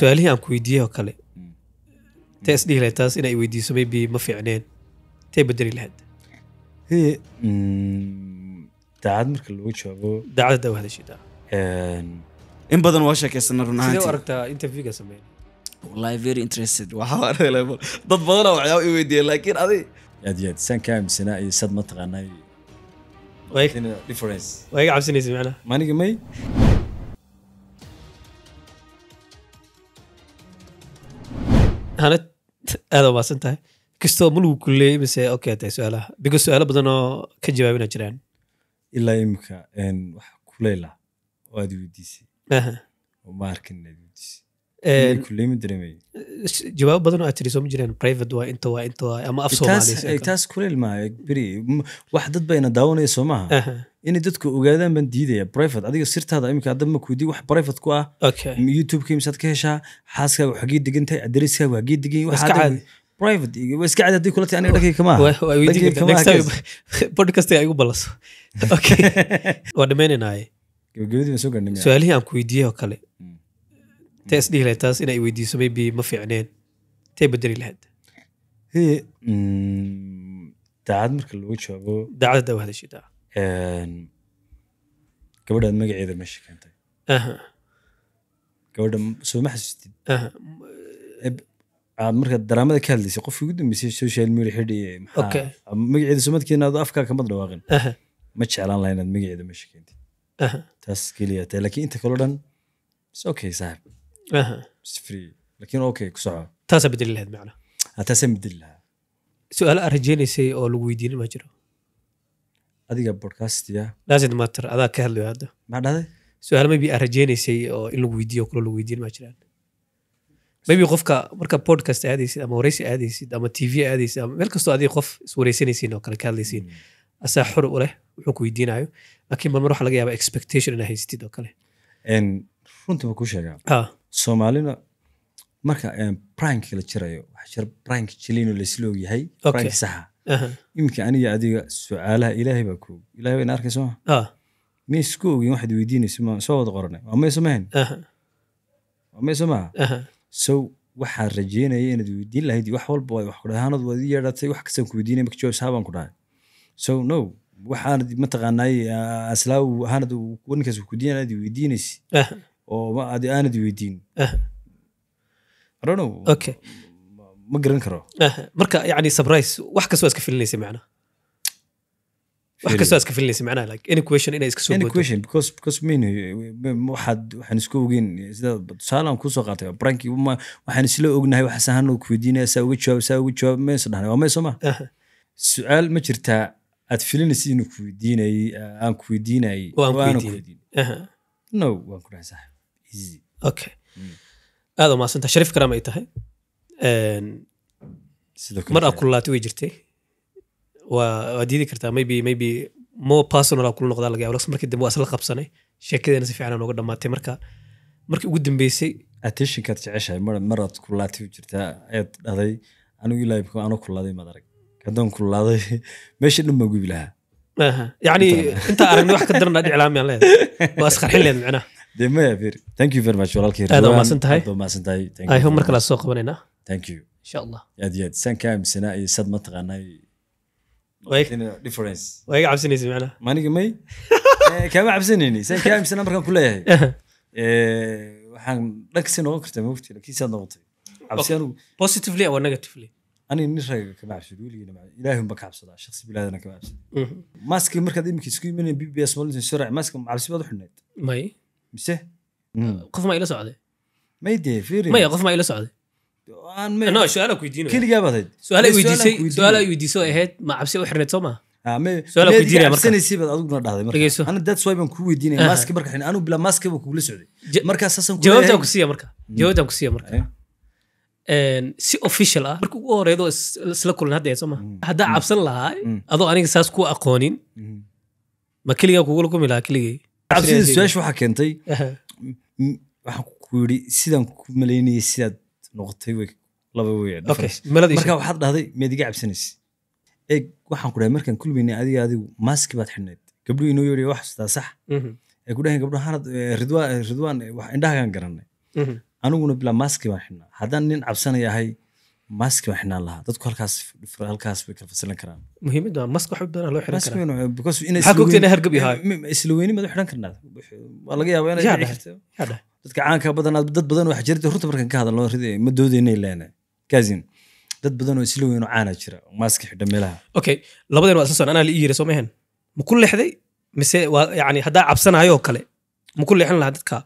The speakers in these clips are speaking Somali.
su-aalihii aan ku weydiiyey oo kale mm. tee isdhihi lahayd taas inaa weydiiso maybe ma fiicneen tee bedeli lahayd mm, daacad marka looga jawaabo daacadda daa u in badan waa sheekaysana run ahaantii aragtaa interviewga sameyn wallahi very interested waxaa available dad badanaa waxyaaba i weydiiyeen laakiin adi aad iyo saan ka aaminsanaa iyo sad mataqaanaa difference waa cabsinaysa macnaha maniga may hana aada umaasan tahay kastoo mulgu kuleeyey mise okay tahay aalaha bigo su-aalo badan oo ka jawaabina jiraan ilaa imika wax kuleyla oo aad weydiisay oo ma arkin inaad weydiisay ma jawaabo badan oo aad tiriso ma jireen private waa inta waa inta waa ama af soomaalitaas kuleel maayo beri wax dad bayna daawanayso maaha inay dadku ogaadaan baan diidaya private adiga sirtaada iminka hadda makuudi wax private ku ah youtubeka misaad ka heshaa xaaskaagu xagee degan tahay adariskaagu xagee degan yahay private waa iska su'aalihii aan ku weydiiyey oo kale tee isdhihi lahayd taas inay weydiiso maybe ma fiicneen tee bedeli lahayd daacad marka looga jawaabo daacadda waa hadashii daaca gabadhaad magaceeda meesha keentay gabadha soo ma xasuustid marka daraamada ka hadlaysay qofkii ugu dambeysay social media xidhi magaceeda soomaad keenaado afkaa kamad dhawaaqin ma jeclaan laha inaad magaceeda meesha keentay taas keliya tahay laakiin inta kaloo dhan is okay ah, ah, saaxib اها فري laakiin okay ku soco taasaa bedeli lahayd macna taasaa bedeli lahaa su-aalo aad rajaynaysay oo lagu weydiinin ma jiro adiga bodcastiya daasd matter adaa ka hadlayo hadda maxaa dhahday su-aal maybe aad rajaynaysay oo in lagu weydiiyo kulo lagu weydiin ma jiraan maybe qofka marka podcast aadaysid ama wareysi aadaysid ama t v aadaysid ama meel kastoo adiga qof iswareysanaysiin oo kale ka hadlaysiin asaa xor u leh wuxuu ku weydiinayo laakiin marmar waxaa laga yaabaa expectation inaad haysatid oo kale runta ma kuu sheegaa soomaalina marka eh, primeki la jirayo rmk jelino laisla ogyahay rmk saxa uh-huh. iminka aniga adiga sucaalaha ilaahay baa ku og ilahay bayna arkay soo ma ah. isku ogeen waxaad weydiinayso ma soo wada qoranay waa mayso mahayn uh-huh. waa mayso maaha uh-huh. sow waxaan rajeynaya inaad weydiin lahayd wax walba way ku dhahay hanad waad yeedhatay wax kastaan ku weydiinay marka joos habaan ku dhahay sow no waxaanad mataqaanaay ah, aslaaw hanad ninkaas kudiinanaad weydiinaysi oo aanad weydiin eh. ma garan karo eh, marka yani surprise wax kastoo iska filinaysa macnaha wax kastoo iska waxaan isku ogeyn sida tusaale aan qaatay branki waxaan isla ognahay waxaas ahaan ku saa uga jawaab saa uga jawaab maysa dhahnay waa may soo ma eh. su-aal ma jirtaa aad filinaysid inuu ku aan ku no waan ku dhahay sax okay aad hmm. umahadsanta shariif karaam ay tahay mar aa kululaatay way jirtay waa diidi kartaa maybe maybe more personal aa kula noqdaa laga yaab markii dambe waa isla qabsanay sheekadeena si fiican nooga dhammaatay marka markii ugu dambeysay attentionkaad jeceshahay mar maraad kululaatay u jirtaa ayaad dhahday anigu ilaahay anoo kululaaday maad haddaan kululaaday meesha dhan baan gubi lahaa yani intaa aragni wax ka darana dhiclaamiyaan leedahay waa isqarxin leed micnaha de maya fir thank you very much walaalkii aad umaasan tahay aad umaasan tahay ay mar kale soo qabanayna thank you insha allah aad iyo aad saan ka aaminsanaa iyo eh, sad ma taqaanay eh. difference waa iga cabsanaysa macnaha maniga may eh, kama cabsanayni saan ka aaminsanaa markaan ku leeyahay waxaan dhankasi noqon kartaa maogti lakiin saad noqotay cabsi anugu positively or negatively aniga nin raaga kama cabsado weligeyna ilaahi unba ka cabsadaa shaksi bilaadana kama cabsada mhm. maaskii markaad iminka isku imanay bbs molinton sharci maaska cabsi baad u xidhnayd may mise mm. qof maa ila socday maydee maya qof maa ila socday no su-aal kuydiinaya keligaa baad hayd su-aal weydiisay su-aal ay weydiiso axayd ma cabsi u xirneed soo maha jawaabtaan ku siiya marka mm. si official ah marka ugu horeedo isla kulan hadda soomaa mm. haddaa cabsan lahaa adoo aniga saas ku aqoonin ma keligaa kugula kumi lahaa keligay cabsida su-aasha waxaa keentay waxaan ku yiri sidaan ku malaynayay sidaad noqotay wey laba wey waxaad dhahday miyaad iga cabsanaysa ee waxaan ku dhahay markaan kulmayna adiga adigu maski baad xidhnayd gabdhu inoo yeedhay wax xustaa sax ee ku dhahayn gabdhaha ridwaan eh, indhahagaan garanay aniguna bilaa maski baan xidhnaa haddaan nin cabsanaya ahay mask waxnaan lahaa dadku halkaas halkaas bay kala fasilan karaan muhiimadda mask wax badan loo xiran karaa because ina waxa kogtay inay hargab yahay isla weynimaad xiran karnaa waa laga yaabaa inay dhici karto dadka caanka badanaad dad badan oo xajirta runta markan ka hadalno ridee ma doodaynay leena kaazin dad badan oo isla caana jira maaska xidha meelaha okay labadeen waa isla socon anaa la ii yiri soo ma ahayn ma ku leexday mise waa yani haddaa cabsanayoo kale ma ku leexin lahaa dadka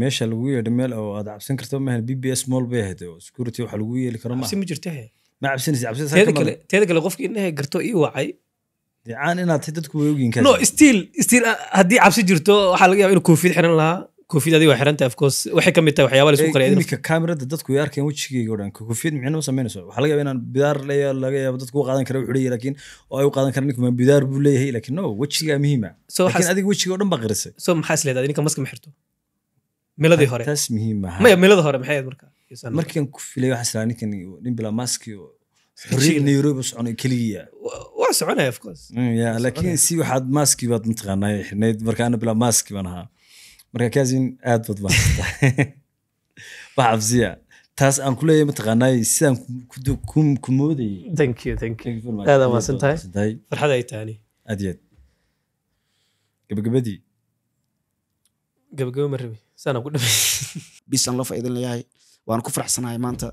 meesha lagu yeedho meel oo aad cabsan karta maahan b b s mall bay ahayd oo security waxa lagu yeeli karo maabsi ma jirtahe ma cabsinaysa cabsiteeda kale qofkii indhahay garto ii wacay caan inaad dadku way ogyiin no stiil stiil ah, haddii cabsi jirto waxaa laga yaaba inuu koofiyad xiran lahaa koofiyad adiga xiranta of waxay kamid tahay waxyaaba laisku qariya iminka kaamirada dadku way arkeen wejigeyga o dhan koofiyad micna u samaynayso waxaa laga yaaba inaan bidaar leeya laga yaabo dadku u qaadan kara wuxuu leeyahy laakiin oo ay u qaadan karaan ninkuma bidaar buu leeyahay laakiin no wejigaa muhiima laakiin adiga wejiga o dhan baa qirisay so maxaa is ninka maska ma xirto miladii hore taas muhiim maya milada hore maxay ahayd marka markaan ku filay waxaan israa ninkan nin bilaa maski xorriyad nairobi soconay keligiya waa soconaya of course mm, laakiin si waxaad maski baad mataqaanaa xirnayd marka ana bilaa maski baan ahaa marka kaasin aad baad baxabsiya taas aan ku leeyahay mataqaanay sidaan ku moodayay aad maasantahay gabagabadii gabagabo ma rabi saanaan ku dhamay bisaan loo faa'iidin leeyahay waan ku faraxsanahay maanta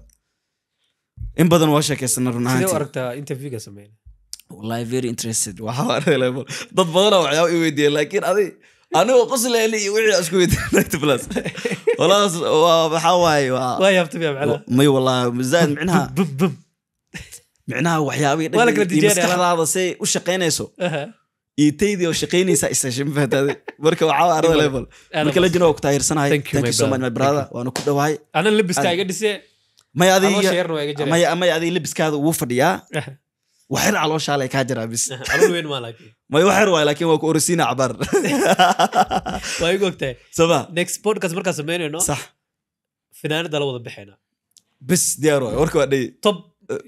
in badan waa sheekaysana run ahaantii very interested dad badanaa waxyaaba i weydiiyeen laakiin adig anigoo qusleyna iyo wixii isku ninety plus walaas waxaa waaye waa yaabtay macnaha may wallaahi mazaaid micnaha micnaha waxyaabihii maskaxdaada say u shaqaynayso iyo taydii oo shaqaynaysaa isashay ma fahtaaday marka waxaa arada level marka lajina waa ku taahirsanay thank you so much my brother waana ku dhawahay anan labiska iga dhisee maya adiga maya adiga labiskaada wuu fadhiyaa waxyar calooshaalay kaa jiraa bis may waxyar waay laakiin waa ku orosiina cabaar waa igu ogtahay soma next podcast markaan samaynayno sax finaanada la wada bixayna bis diyaar waay warka waa dhayi tob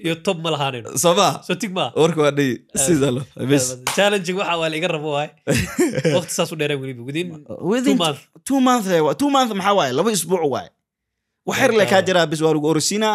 iyo tob ma lahaanayno soma so tig warka waa dhayi sida bis challenging waxa waa la rabo waay waqti saas u dheereen weliba within two month two month eh, two month maxaa waaye laba isbuuc waaye waxyar le kaa jiraa bis waa lagu orosiinaa